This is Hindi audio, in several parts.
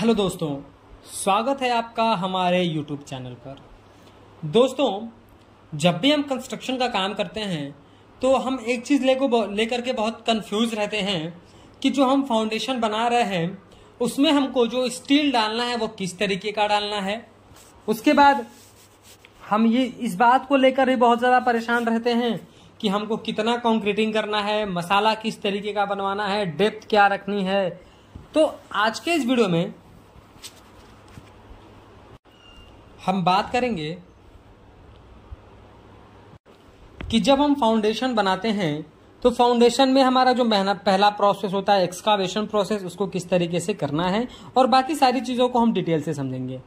हेलो दोस्तों स्वागत है आपका हमारे यूट्यूब चैनल पर दोस्तों जब भी हम कंस्ट्रक्शन का काम करते हैं तो हम एक चीज़ ले को लेकर के बहुत कंफ्यूज रहते हैं कि जो हम फाउंडेशन बना रहे हैं उसमें हमको जो स्टील डालना है वो किस तरीके का डालना है उसके बाद हम ये इस बात को लेकर भी बहुत ज़्यादा परेशान रहते हैं कि हमको कितना कॉन्क्रीटिंग करना है मसाला किस तरीके का बनवाना है डेप्थ क्या रखनी है तो आज के इस वीडियो में हम बात करेंगे कि जब हम फाउंडेशन बनाते हैं तो फाउंडेशन में हमारा जो मेहनत पहला प्रोसेस होता है एक्सकावेशन प्रोसेस उसको किस तरीके से करना है और बाकी सारी चीज़ों को हम डिटेल से समझेंगे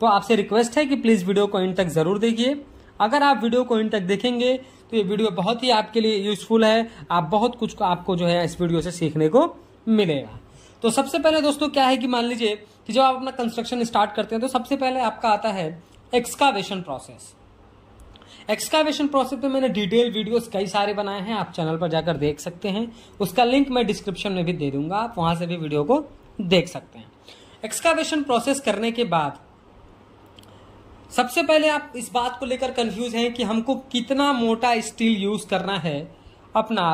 तो आपसे रिक्वेस्ट है कि प्लीज़ वीडियो को इन तक ज़रूर देखिए अगर आप वीडियो को इन तक देखेंगे तो ये वीडियो बहुत ही आपके लिए यूजफुल है आप बहुत कुछ आपको जो है इस वीडियो से सीखने को मिलेगा तो सबसे पहले दोस्तों क्या है कि मान लीजिए कि जब आप अपना कंस्ट्रक्शन स्टार्ट करते हैं तो सबसे पहले आपका आता है एक्सकावेशन प्रोसेस एक्सकावेशन प्रोसेस पे मैंने डिटेल वीडियोस कई सारे बनाए हैं आप चैनल पर जाकर देख सकते हैं उसका लिंक मैं डिस्क्रिप्शन में भी दे दूंगा आप वहां से भी वीडियो को देख सकते हैं एक्सकावेशन प्रोसेस करने के बाद सबसे पहले आप इस बात को लेकर कंफ्यूज हैं कि हमको कितना मोटा स्टील यूज करना है अपना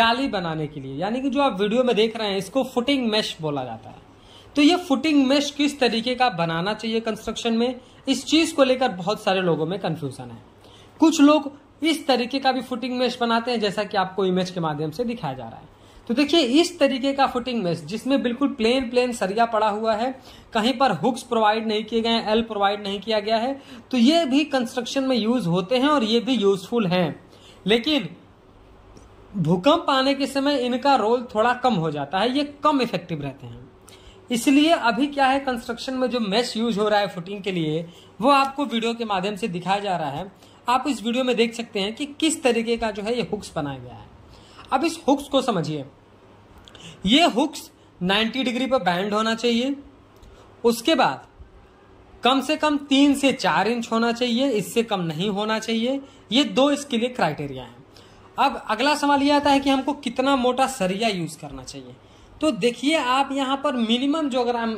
जाली बनाने के लिए यानी कि जो आप वीडियो में देख रहे हैं इसको फुटिंग मेश बोला जाता है तो ये फुटिंग मेश किस तरीके का बनाना चाहिए कंस्ट्रक्शन में इस चीज़ को लेकर बहुत सारे लोगों में कंफ्यूजन है कुछ लोग इस तरीके का भी फुटिंग मेश बनाते हैं जैसा कि आपको इमेज के माध्यम से दिखाया जा रहा है तो देखिए इस तरीके का फुटिंग मेश जिसमें बिल्कुल प्लेन प्लेन सरिया पड़ा हुआ है कहीं पर हुक्स प्रोवाइड नहीं किए गए हैं एल प्रोवाइड नहीं किया गया है तो ये भी कंस्ट्रक्शन में यूज होते हैं और ये भी यूजफुल हैं लेकिन भूकंप आने के समय इनका रोल थोड़ा कम हो जाता है ये कम इफेक्टिव रहते हैं इसलिए अभी क्या है कंस्ट्रक्शन में जो मैश यूज हो रहा है फुटिंग के लिए वो आपको वीडियो के माध्यम से दिखाया जा रहा है आप इस वीडियो में देख सकते हैं कि किस तरीके का जो है ये हुक्स बनाया गया है अब इस हुक्स को समझिए ये हुक्स 90 डिग्री पर बैंड होना चाहिए उसके बाद कम से कम तीन से चार इंच होना चाहिए इससे कम नहीं होना चाहिए ये दो इसके लिए क्राइटेरिया है अब अगला सवाल ये आता है कि हमको कितना मोटा सरिया यूज करना चाहिए तो देखिए आप यहाँ पर मिनिमम जो अगर हम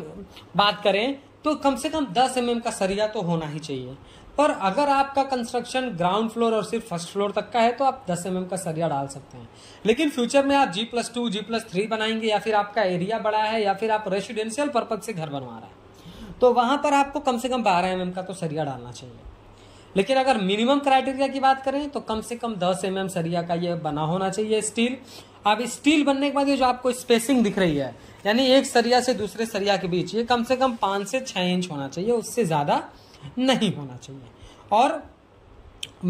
बात करें तो कम से कम 10 एम mm का सरिया तो होना ही चाहिए पर अगर आपका कंस्ट्रक्शन ग्राउंड फ्लोर और सिर्फ फर्स्ट फ्लोर तक का है तो आप 10 एम mm का सरिया डाल सकते हैं लेकिन फ्यूचर में आप G plus two G plus three बनाएंगे या फिर आपका एरिया बड़ा है या फिर आप रेसिडेंशियल पर्पज से घर बनवा रहे हैं तो वहाँ पर आपको कम से कम बारह एम mm का तो सरिया डालना चाहिए लेकिन अगर मिनिमम क्राइटेरिया की बात करें तो कम से कम दस एम एम सरिया का ये बना होना चाहिए स्टील अब स्टील बनने के बाद ये जो आपको स्पेसिंग दिख रही है यानी एक सरिया से दूसरे सरिया के बीच ये कम से कम पांच से छः इंच होना चाहिए उससे ज़्यादा नहीं होना चाहिए और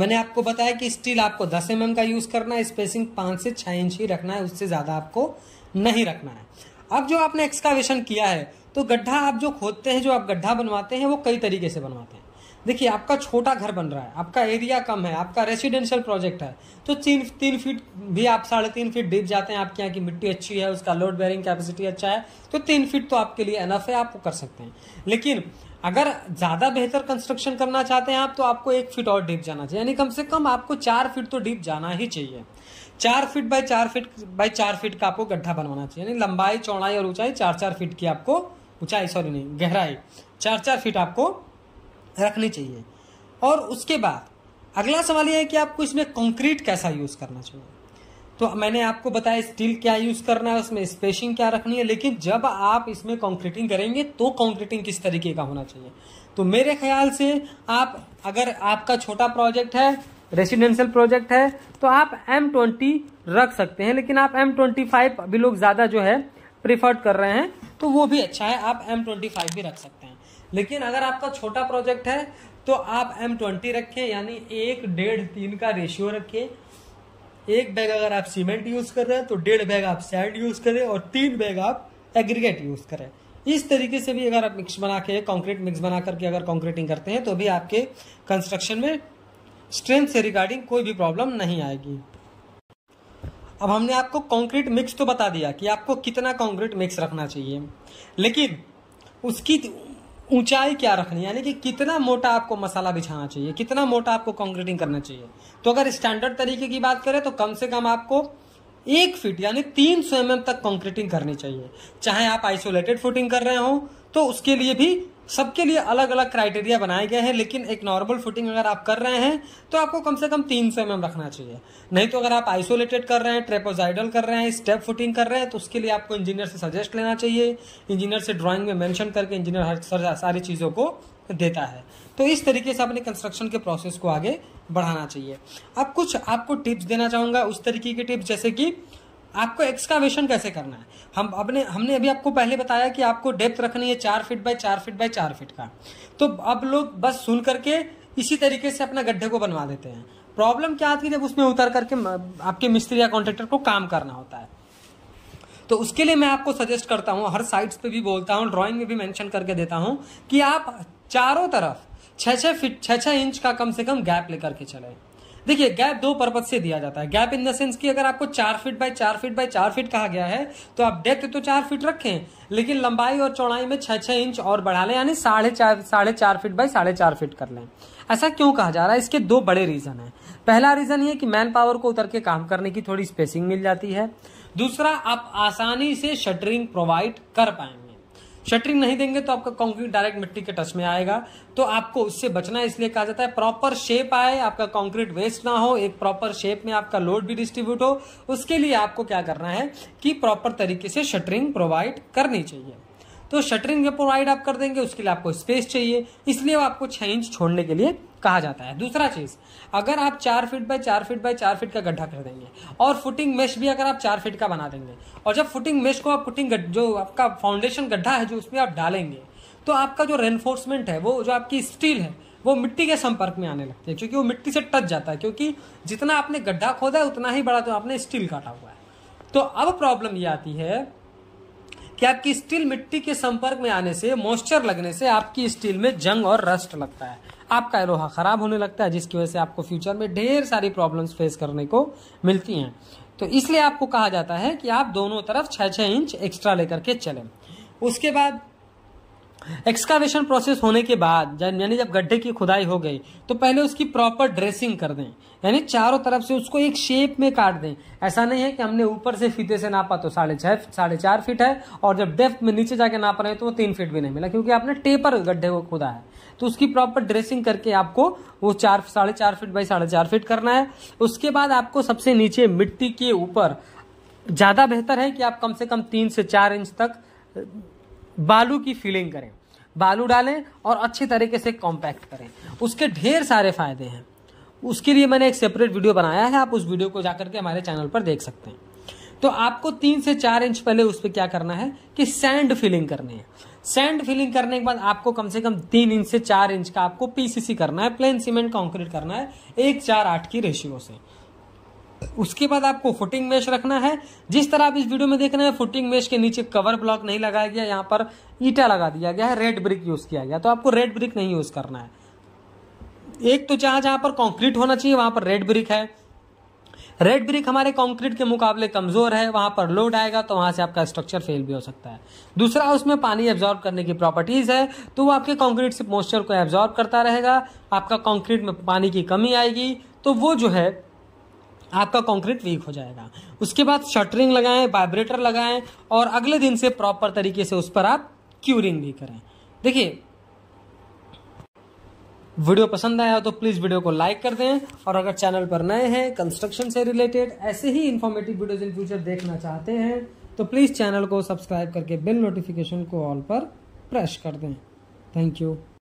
मैंने आपको बताया कि स्टील आपको दस एम का यूज़ करना है स्पेसिंग पांच से छह इंच ही रखना है उससे ज़्यादा आपको नहीं रखना है अब जो आपने एक्सकावेशन किया है तो गड्ढा आप जो खोदते हैं जो आप गड्ढा बनवाते हैं वो कई तरीके से बनवाते हैं देखिए आपका छोटा घर बन रहा है आपका एरिया कम है आपका रेसिडेंशियल प्रोजेक्ट है तो तीन तीन फीट भी आप साढ़े तीन फीट डीप जाते हैं आपके यहाँ की मिट्टी अच्छी है उसका लोड बेयरिंग कैपेसिटी अच्छा है तो तीन फीट तो आपके लिए एनफ है आप कर सकते हैं लेकिन अगर ज़्यादा बेहतर कंस्ट्रक्शन करना चाहते हैं आप तो आपको एक फीट और डीप जाना चाहिए यानी कम से कम आपको चार फीट तो डीप जाना ही चाहिए चार फीट बाय चार फीट बाय चार फीट का आपको गड्ढा बनवाना चाहिए यानी लंबाई चौड़ाई और ऊंचाई चार चार फीट की आपको ऊंचाई सॉरी नहीं गहराई चार चार फीट आपको रखनी चाहिए और उसके बाद अगला सवाल यह है कि आपको इसमें कंक्रीट कैसा यूज़ करना चाहिए तो मैंने आपको बताया स्टील क्या यूज़ करना है उसमें स्पेसिंग क्या रखनी है लेकिन जब आप इसमें कंक्रीटिंग करेंगे तो कंक्रीटिंग किस तरीके का होना चाहिए तो मेरे ख्याल से आप अगर आपका छोटा प्रोजेक्ट है रेसिडेंशियल प्रोजेक्ट है तो आप एम ट्वेंटी रख सकते हैं लेकिन आप एम ट्वेंटी फाइव अभी लोग ज़्यादा जो है प्रिफर्ड कर रहे हैं तो वो भी अच्छा है आप एम ट्वेंटी फाइव भी रख सकते हैं लेकिन अगर आपका छोटा प्रोजेक्ट है तो आप एम ट्वेंटी रखें यानी एक डेढ़ तीन का रेशियो रखें एक बैग अगर आप सीमेंट यूज़ कर रहे हैं तो डेढ़ बैग आप सैंड यूज़ करें और तीन बैग आप एग्रीगेट यूज़ करें इस तरीके से भी अगर आप मिक्स बना के कॉन्क्रीट मिक्स बना करके अगर कॉन्क्रीटिंग करते हैं तो भी आपके कंस्ट्रक्शन में स्ट्रेंथ से रिगार्डिंग कोई भी प्रॉब्लम नहीं आएगी अब हमने आपको कंक्रीट मिक्स तो बता दिया कि आपको कितना कंक्रीट मिक्स रखना चाहिए लेकिन उसकी ऊंचाई क्या रखनी यानी कि कितना मोटा आपको मसाला बिछाना चाहिए कितना मोटा आपको कॉन्क्रीटिंग करना चाहिए तो अगर स्टैंडर्ड तरीके की बात करें तो कम से कम आपको एक फीट यानी तीन सौ एम तक कॉन्क्रीटिंग करनी चाहिए चाहे आप आइसोलेटेड फुटिंग कर रहे हो तो उसके लिए भी सबके लिए अलग अलग क्राइटेरिया बनाए गए हैं लेकिन एक नॉर्मल फुटिंग अगर आप कर रहे हैं तो आपको कम से कम तीन सौ एम रखना चाहिए नहीं तो अगर आप आइसोलेटेड कर रहे हैं ट्रेपोजाइडल कर रहे हैं स्टेप फुटिंग कर रहे हैं तो उसके लिए आपको इंजीनियर से सजेस्ट लेना चाहिए इंजीनियर से ड्राॅइंग में मैंशन करके इंजीनियर हर सारी चीज़ों को देता है तो इस तरीके से अपने कंस्ट्रक्शन के प्रोसेस को आगे बढ़ाना चाहिए अब कुछ आपको टिप्स देना चाहूँगा उस तरीके की टिप्स जैसे कि आपको एक्सकावेशन कैसे करना है हम अपने हमने अभी आपको पहले बताया कि आपको डेप्थ रखनी है चार फीट बाय चार फीट बाय चार फीट का तो अब लोग बस सुन करके इसी तरीके से अपना गड्ढे को बनवा देते हैं प्रॉब्लम क्या आती है जब उसमें उतर करके आपके मिस्त्री या कॉन्ट्रेक्टर को काम करना होता है तो उसके लिए मैं आपको सजेस्ट करता हूँ हर साइड पे भी बोलता हूँ ड्राइंग में भी मेंशन करके देता हूँ कि आप चारों तरफ छः छः फीट छः छः इंच का कम से कम गैप लेकर के चलें देखिए गैप दो पर्पज से दिया जाता है गैप इन द सेंस कि अगर आपको चार फीट बाय चार फीट बाय चार फीट कहा गया है तो आप डेप्थ तो चार फीट रखें लेकिन लंबाई और चौड़ाई में छह छह इंच और बढ़ा लें यानी साढ़े चार साढ़े चार फीट बाय साढ़े चार फीट कर लें ऐसा क्यों कहा जा रहा है इसके दो बड़े रीज़न है पहला रीज़न ये कि मैन पावर को उतर के काम करने की थोड़ी स्पेसिंग मिल जाती है दूसरा आप आसानी से शटरिंग प्रोवाइड कर पाएंगे शटरिंग नहीं देंगे तो आपका कॉन्क्रीट डायरेक्ट मिट्टी के टच में आएगा तो आपको उससे बचना इसलिए कहा जाता है प्रॉपर शेप आए आपका कॉन्क्रीट वेस्ट ना हो एक प्रॉपर शेप में आपका लोड भी डिस्ट्रीब्यूट हो उसके लिए आपको क्या करना है कि प्रॉपर तरीके से शटरिंग प्रोवाइड करनी चाहिए तो शटरिंग प्रोवाइड आप कर देंगे उसके लिए आपको स्पेस चाहिए इसलिए आपको छह इंच छोड़ने के लिए कहा जाता है दूसरा चीज़ अगर आप चार फीट बाय चार फीट बाय चार फीट का गड्ढा कर देंगे और फुटिंग मेश भी अगर आप चार फीट का बना देंगे और जब फुटिंग मेश को आप फुटिंग जो आपका फाउंडेशन गड्ढा है जो उसमें आप डालेंगे तो आपका जो रेनफोर्समेंट है वो जो आपकी स्टील है वो मिट्टी के संपर्क में आने लगते हैं क्योंकि वो मिट्टी से टच जाता है क्योंकि जितना आपने गड्ढा खोदा है उतना ही बड़ा तो आपने स्टील काटा हुआ है तो अब प्रॉब्लम ये आती है कि आपकी स्टील मिट्टी के संपर्क में आने से मॉइस्चर लगने से आपकी स्टील में जंग और रस्ट लगता है आपका एलोहा ख़राब होने लगता है जिसकी वजह से आपको फ्यूचर में ढेर सारी प्रॉब्लम्स फेस करने को मिलती हैं तो इसलिए आपको कहा जाता है कि आप दोनों तरफ छः छः इंच एक्स्ट्रा लेकर के चलें उसके बाद एक्सकावेशन प्रोसेस होने के बाद यानी जब गड्ढे की खुदाई हो गई तो पहले उसकी प्रॉपर ड्रेसिंग कर दें यानी चारों तरफ से उसको एक शेप में काट दें ऐसा नहीं है कि हमने ऊपर से फीते से नापा तो साढ़े छः साढ़े चार फीट है और जब डेप्थ में नीचे जाके नाप रहे हैं तो वो तीन फीट भी नहीं मिला क्योंकि आपने टेपर गड्ढे को खुदा है तो उसकी प्रॉपर ड्रेसिंग करके आपको वो चार साढ़े चार फीट बाई साढ़े चार फीट करना है उसके बाद आपको सबसे नीचे मिट्टी के ऊपर ज़्यादा बेहतर है कि आप कम से कम तीन से चार इंच तक बालू की फीलिंग करें बालू डालें और अच्छे तरीके से कॉम्पैक्ट करें उसके ढेर सारे फ़ायदे हैं उसके लिए मैंने एक सेपरेट वीडियो बनाया है आप उस वीडियो को जाकर के हमारे चैनल पर देख सकते हैं तो आपको तीन से चार इंच पहले उस पर क्या करना है कि सैंड फिलिंग करनी है सैंड फिलिंग करने के बाद आपको कम से कम तीन इंच से चार इंच का आपको पीसीसी करना है प्लेन सीमेंट कंक्रीट करना है एक चार आठ की रेशियो से उसके बाद आपको फुटिंग मेश रखना है जिस तरह आप इस वीडियो में देख रहे हैं फुटिंग मेश के नीचे कवर ब्लॉक नहीं लगाया गया यहाँ पर ईटा लगा दिया गया है रेड ब्रिक यूज़ किया गया तो आपको रेड ब्रिक नहीं यूज़ करना है एक तो जहां जहां पर कॉन्क्रीट होना चाहिए वहां पर रेड ब्रिक है रेड ब्रिक हमारे कंक्रीट के मुकाबले कमज़ोर है वहां पर लोड आएगा तो वहां से आपका स्ट्रक्चर फेल भी हो सकता है दूसरा उसमें पानी एब्जॉर्ब करने की प्रॉपर्टीज़ है तो वो आपके कंक्रीट से मॉइस्चर को एब्जॉर्ब करता रहेगा आपका कंक्रीट में पानी की कमी आएगी तो वो जो है आपका कंक्रीट वीक हो जाएगा उसके बाद शटरिंग लगाएं वाइब्रेटर लगाएं और अगले दिन से प्रॉपर तरीके से उस पर आप क्यूरिंग भी करें देखिए वीडियो पसंद आया हो तो प्लीज़ वीडियो को लाइक कर दें और अगर चैनल पर नए हैं कंस्ट्रक्शन से रिलेटेड ऐसे ही इन्फॉर्मेटिव वीडियोज इन फ्यूचर देखना चाहते हैं तो प्लीज़ चैनल को सब्सक्राइब करके बिल नोटिफिकेशन को ऑल पर प्रेस कर दें थैंक यू